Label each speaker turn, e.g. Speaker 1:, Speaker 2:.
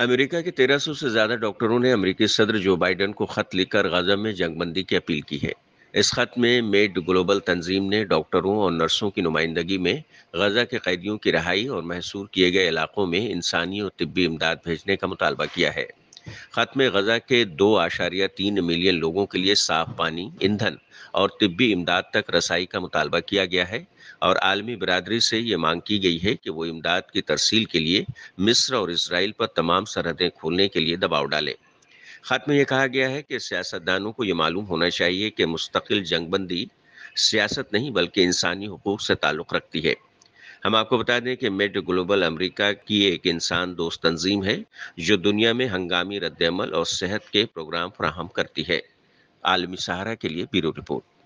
Speaker 1: America के 1300 से ज्यादा डॉक्टरों ने अमेरिकी सदर जो बाइडेन को खत लिखकर गजा में जंगबंदी की अपील की है इस खत में मेड ग्लोबल तंजीम ने डॉक्टरों और नर्सों की नुमाइंदगी में गजा के कैदियों की रहाई और महसूर किए गए इलाकों में इंसानी और तिब्बी इमदाद भेजने का मुतालबा किया है ख़त्म गज़ा के दो आशारिया तीन मिलियन लोगों के लिए साफ पानी ईंधन और तिब्बी इमदाद तक रसाई का मुतालबा किया गया है और आलमी बरदरी से ये मांग की गई है कि वो इमदाद की तरसील के लिए मिस्र और इसराइल पर तमाम सरहदें खोलने के लिए दबाव डालें ख़त में यह कहा गया है कि सियासतदानों को ये मालूम होना चाहिए कि मुस्तकिल जंगबंदी सियासत नहीं बल्कि इंसानी हकूक़ से ताल्लुक़ रखती है हम आपको बता दें कि मेड ग्लोबल अमेरिका की एक इंसान दोस्त तंजीम है जो दुनिया में हंगामी रद्दमल और सेहत के प्रोग्राम फ्राहम करती है आलमी सहारा के लिए ब्यूरो रिपोर्ट